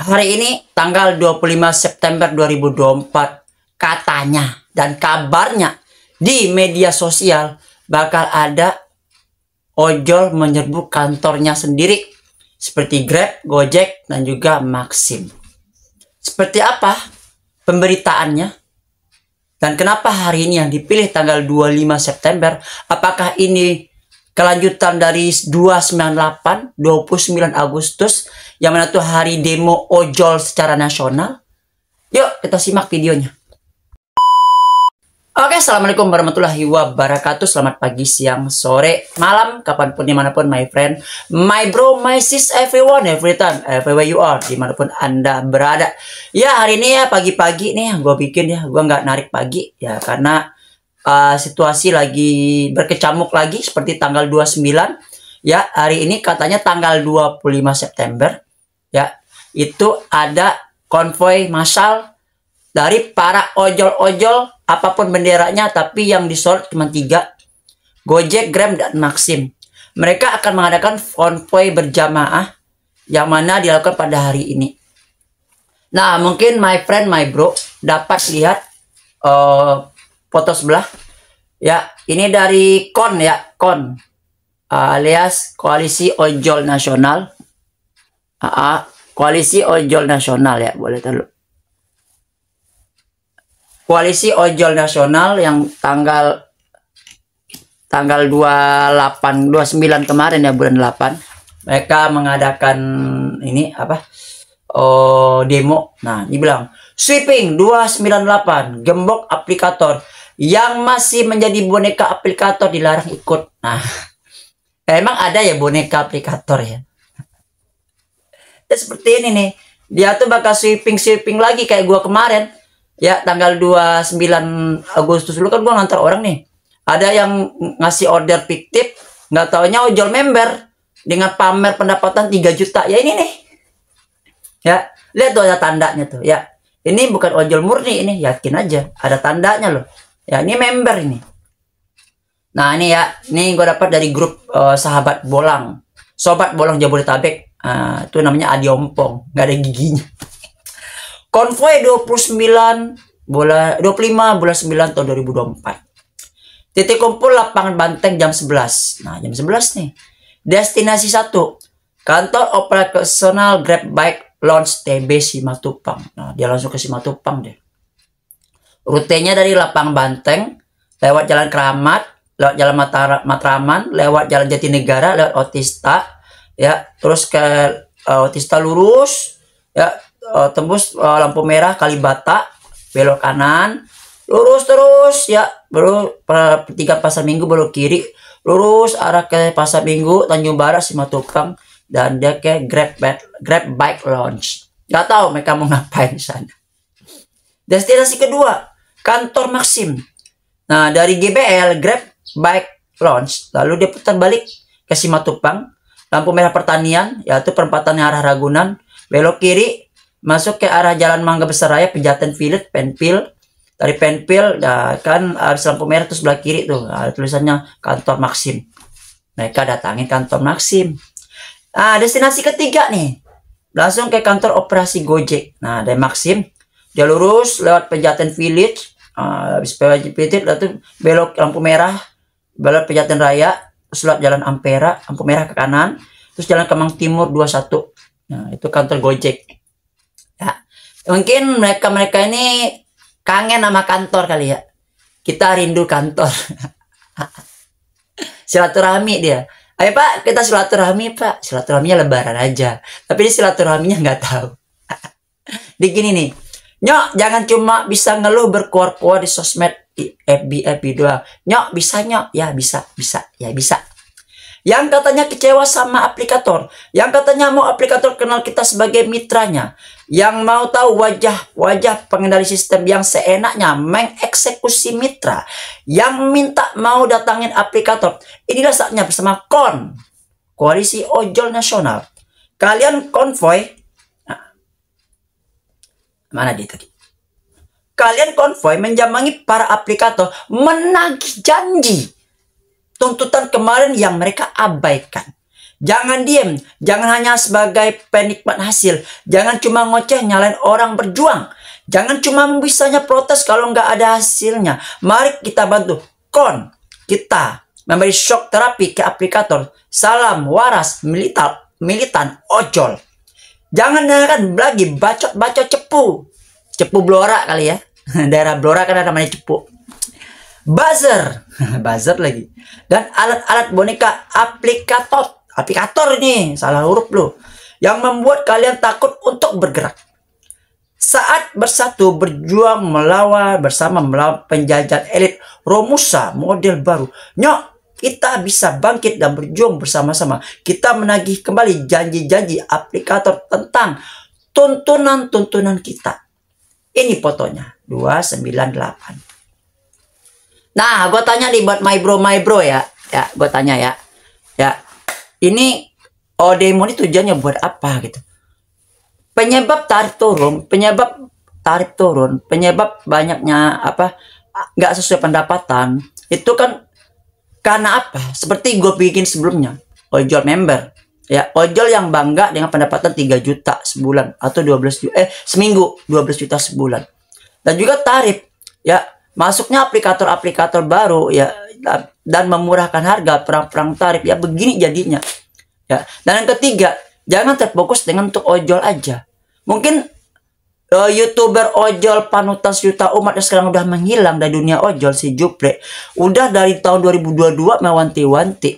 hari ini tanggal 25 September 2024 katanya dan kabarnya di media sosial bakal ada ojol menyerbu kantornya sendiri seperti Grab, Gojek, dan juga Maxim. Seperti apa pemberitaannya? Dan kenapa hari ini yang dipilih tanggal 25 September? Apakah ini kelanjutan dari 298 29 Agustus yang mana itu hari demo ojol secara nasional. Yuk kita simak videonya. Oke, Assalamualaikum warahmatullahi wabarakatuh Selamat pagi, siang, sore, malam Kapanpun, dimanapun, my friend My bro, my sis, everyone, every time Everywhere you are, dimanapun anda berada Ya, hari ini ya, pagi-pagi nih Gue bikin ya, gue nggak narik pagi Ya, karena uh, situasi lagi berkecamuk lagi seperti tanggal 29 ya hari ini katanya tanggal 25 September ya itu ada konvoy massal dari para ojol-ojol apapun benderanya tapi yang disorot cuma tiga Gojek, Grab, dan Maxim mereka akan mengadakan konvoy berjamaah yang mana dilakukan pada hari ini nah mungkin my friend my bro dapat lihat uh, foto sebelah Ya, ini dari KON ya, KON. alias Koalisi Ojol Nasional. AA, Koalisi Ojol Nasional ya, boleh tahu. Koalisi Ojol Nasional yang tanggal tanggal 28 29 kemarin ya bulan 8 mereka mengadakan ini apa oh demo nah dibilang sweeping 298 gembok aplikator yang masih menjadi boneka aplikator dilarang ikut. Nah, emang ada ya boneka aplikator ya? Ya seperti ini nih. Dia tuh bakal sweeping-sweeping lagi kayak gua kemarin. Ya, tanggal 29 Agustus dulu kan gua ngantar orang nih. Ada yang ngasih order fiktif, nggak taunya ojol member dengan pamer pendapatan 3 juta. Ya ini nih. Ya, lihat tuh ada tandanya tuh, ya. Ini bukan ojol murni ini, yakin aja. Ada tandanya loh. Ya, ini member ini. Nah, ini ya, ini gue dapat dari grup uh, sahabat bolang. Sobat bolang Jabodetabek. Uh, itu namanya Adi Ompong, gak ada giginya. Konvoy 29 bola 25 bulan 9 tahun 2024. Titik kumpul lapangan Banteng jam 11. Nah, jam 11 nih. Destinasi satu, Kantor operasional Grab Bike Launch TB Simatupang. Nah, dia langsung ke Simatupang deh. Rutenya dari Lapang Banteng, lewat Jalan Keramat, lewat Jalan Matara, Matraman, lewat Jalan Jatinegara, lewat Otista, ya, terus ke uh, Otista lurus, ya, uh, tembus uh, lampu merah Kalibata, belok kanan, lurus terus, ya, baru tiga Pasar Minggu belok kiri, lurus arah ke Pasar Minggu, Tanjung Barat, Simatupang, dan dia ke Grab Grab Bike Launch nggak tahu mereka mau ngapain di sana. Destinasi kedua, kantor Maxim. Nah, dari GBL, Grab Bike Launch, lalu dia putar balik ke Simatupang, lampu merah pertanian, yaitu perempatan yang arah Ragunan, belok kiri, masuk ke arah Jalan Mangga Besar Raya, Pejaten Village, Penpil, dari Penpil, ya kan harus lampu merah terus sebelah kiri tuh, ada nah, tulisannya kantor Maxim. Mereka datangin kantor Maxim. Nah, destinasi ketiga nih, langsung ke kantor operasi Gojek. Nah, dari Maxim, dia lurus lewat Pejaten Village uh, habis Pejaten Village lalu belok lampu merah belok Pejaten Raya terus jalan Ampera lampu merah ke kanan terus jalan Kemang Timur 21 nah itu kantor Gojek ya mungkin mereka mereka ini kangen sama kantor kali ya kita rindu kantor silaturahmi dia ayo pak kita silaturahmi pak silaturahminya lebaran aja tapi ini silaturahminya nggak tahu di gini nih Nyok, jangan cuma bisa ngeluh berkuar-kuar di sosmed di FB FB doang. Nyok, bisa nyok? Ya bisa, bisa, ya bisa. Yang katanya kecewa sama aplikator, yang katanya mau aplikator kenal kita sebagai mitranya, yang mau tahu wajah-wajah pengendali sistem yang seenaknya mengeksekusi mitra, yang minta mau datangin aplikator. Inilah saatnya bersama KON, Koalisi Ojol Nasional. Kalian konvoy Mana dia tadi? Kalian konvoy menjamangi para aplikator menagih janji tuntutan kemarin yang mereka abaikan. Jangan diem, jangan hanya sebagai penikmat hasil, jangan cuma ngoceh nyalain orang berjuang. Jangan cuma bisanya protes kalau nggak ada hasilnya. Mari kita bantu. Kon, kita memberi shock terapi ke aplikator. Salam waras militan, militan ojol. Jangan dengarkan lagi bacot-bacot cepu. Cepu Blora kali ya. Daerah Blora kan ada namanya cepu. Buzzer. Buzzer lagi. Dan alat-alat boneka aplikator. Aplikator ini Salah huruf lo. Yang membuat kalian takut untuk bergerak. Saat bersatu berjuang melawan bersama melawan penjajah elit Romusa model baru. Nyok kita bisa bangkit dan berjuang bersama-sama. Kita menagih kembali janji-janji aplikator tentang tuntunan-tuntunan kita. Ini fotonya, 298. Nah, gue tanya nih buat my bro, my bro ya. Ya, gue tanya ya. Ya, ini Odemo ini tujuannya buat apa gitu. Penyebab tarif turun, penyebab tarif turun, penyebab banyaknya apa nggak sesuai pendapatan itu kan karena apa? Seperti gue bikin sebelumnya, ojol member. Ya, ojol yang bangga dengan pendapatan 3 juta sebulan atau 12 juta eh seminggu 12 juta sebulan. Dan juga tarif ya, masuknya aplikator-aplikator baru ya dan memurahkan harga perang-perang tarif ya begini jadinya. Ya. Dan yang ketiga, jangan terfokus dengan untuk ojol aja. Mungkin uh, youtuber ojol panutan sejuta umat yang sekarang udah menghilang dari dunia ojol si Jupre udah dari tahun 2022 mewanti-wanti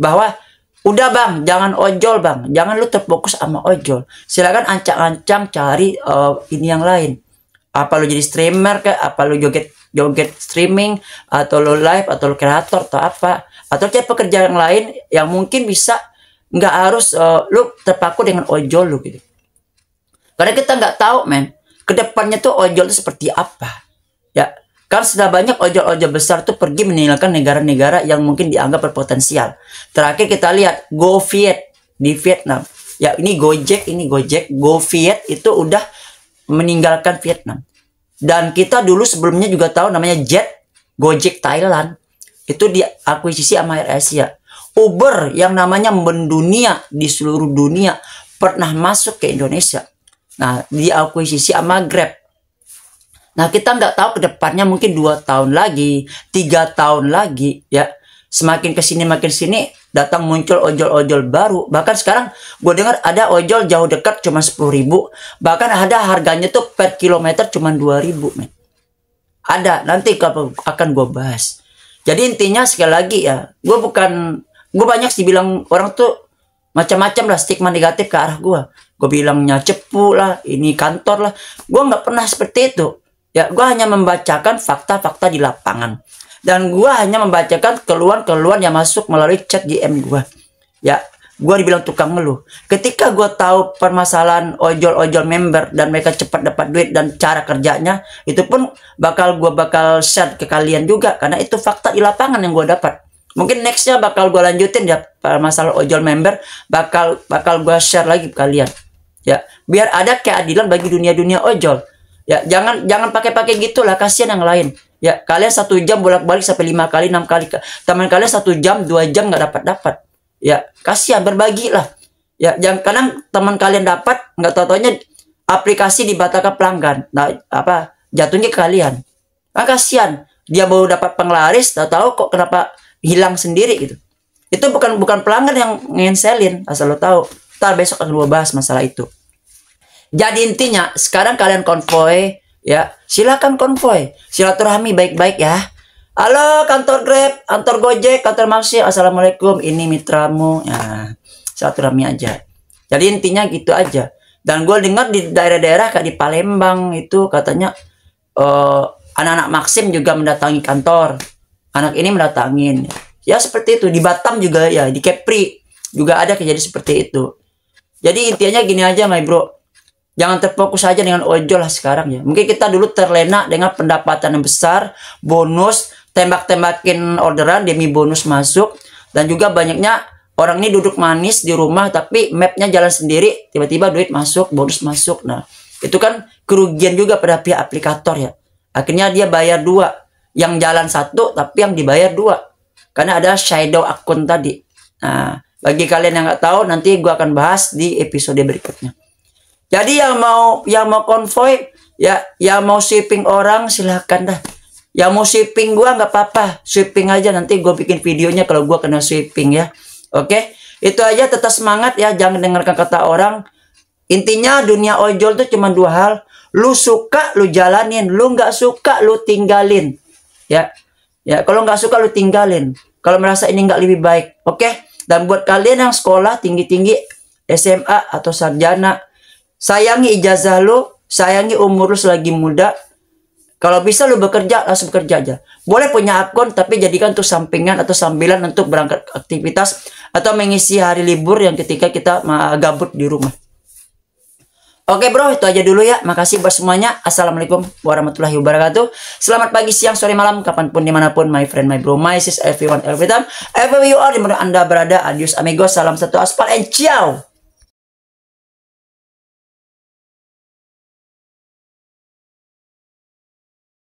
bahwa udah bang jangan ojol bang jangan lu terfokus sama ojol silakan ancang-ancang cari uh, ini yang lain apa lu jadi streamer ke apa lu joget joget streaming atau lu live atau lu kreator atau apa atau cari pekerjaan yang lain yang mungkin bisa nggak harus uh, lu terpaku dengan ojol lu gitu karena kita nggak tahu men kedepannya tuh ojol itu seperti apa ya karena sudah banyak ojol-ojol besar tuh pergi meninggalkan negara-negara yang mungkin dianggap berpotensial terakhir kita lihat GoViet di Vietnam ya ini Gojek ini Gojek GoViet itu udah meninggalkan Vietnam dan kita dulu sebelumnya juga tahu namanya Jet Gojek Thailand itu diakuisisi sama Air Asia Uber yang namanya mendunia di seluruh dunia pernah masuk ke Indonesia Nah, di akuisisi sama Grab. Nah, kita nggak tahu ke depannya mungkin dua tahun lagi, tiga tahun lagi, ya. Semakin ke sini makin sini datang muncul ojol-ojol baru. Bahkan sekarang gue dengar ada ojol jauh dekat cuma 10 ribu. Bahkan ada harganya tuh per kilometer cuma 2 ribu. Men. Ada, nanti akan gue bahas. Jadi intinya sekali lagi ya, gue bukan, gue banyak sih bilang orang tuh macam-macam lah stigma negatif ke arah gue gue bilangnya cepu lah ini kantor lah gue nggak pernah seperti itu ya gue hanya membacakan fakta-fakta di lapangan dan gue hanya membacakan keluhan-keluhan yang masuk melalui chat DM gue ya gue dibilang tukang ngeluh ketika gue tahu permasalahan ojol-ojol member dan mereka cepat dapat duit dan cara kerjanya itu pun bakal gue bakal share ke kalian juga karena itu fakta di lapangan yang gue dapat mungkin nextnya bakal gue lanjutin ya kalau masalah ojol member bakal bakal gua share lagi ke kalian ya biar ada keadilan bagi dunia dunia ojol ya jangan jangan pakai-pakai gitulah kasihan yang lain ya kalian satu jam bolak-balik sampai lima kali enam kali teman kalian satu jam dua jam nggak dapat dapat ya kasihan berbagi lah ya jangan kadang teman kalian dapat nggak tahu-taunya aplikasi dibatalkan pelanggan nah apa jatuhnya ke kalian nah, kasihan dia baru dapat penglaris tak tahu kok kenapa hilang sendiri gitu itu bukan bukan pelanggan yang ngenselin asal lo tahu tar besok akan gue bahas masalah itu jadi intinya sekarang kalian konvoy ya silakan konvoy silaturahmi baik-baik ya halo kantor grab kantor gojek kantor maksi assalamualaikum ini mitramu ya silaturahmi aja jadi intinya gitu aja dan gue dengar di daerah-daerah kayak di Palembang itu katanya uh, anak-anak Maksim juga mendatangi kantor anak ini mendatangin Ya seperti itu di Batam juga ya, di Kepri juga ada kejadian seperti itu. Jadi intinya gini aja my bro. Jangan terfokus aja dengan ojol lah sekarang ya. Mungkin kita dulu terlena dengan pendapatan yang besar, bonus, tembak-tembakin orderan demi bonus masuk dan juga banyaknya orang ini duduk manis di rumah tapi mapnya jalan sendiri tiba-tiba duit masuk bonus masuk nah itu kan kerugian juga pada pihak aplikator ya akhirnya dia bayar dua yang jalan satu tapi yang dibayar dua karena ada shadow akun tadi. Nah, bagi kalian yang nggak tahu, nanti gue akan bahas di episode berikutnya. Jadi yang mau yang mau konvoy, ya yang mau shipping orang silahkan dah. Yang mau shipping gue nggak apa-apa, shipping aja nanti gue bikin videonya kalau gue kena shipping ya. Oke, itu aja tetap semangat ya, jangan dengarkan kata orang. Intinya dunia ojol tuh cuma dua hal. Lu suka, lu jalanin. Lu nggak suka, lu tinggalin. Ya, Ya, kalau nggak suka lu tinggalin. Kalau merasa ini nggak lebih baik, oke? Okay? Dan buat kalian yang sekolah tinggi-tinggi SMA atau sarjana, sayangi ijazah lu, sayangi umur lu selagi muda. Kalau bisa lu bekerja, langsung kerja aja. Boleh punya akun, tapi jadikan tuh sampingan atau sambilan untuk berangkat aktivitas atau mengisi hari libur yang ketika kita gabut di rumah. Oke bro, itu aja dulu ya. Makasih buat semuanya. Assalamualaikum warahmatullahi wabarakatuh. Selamat pagi, siang, sore, malam, kapanpun, dimanapun. My friend, my bro, my sis, everyone, every time. Everywhere you are, dimana anda berada. Adios, amigos, salam satu aspal, and ciao.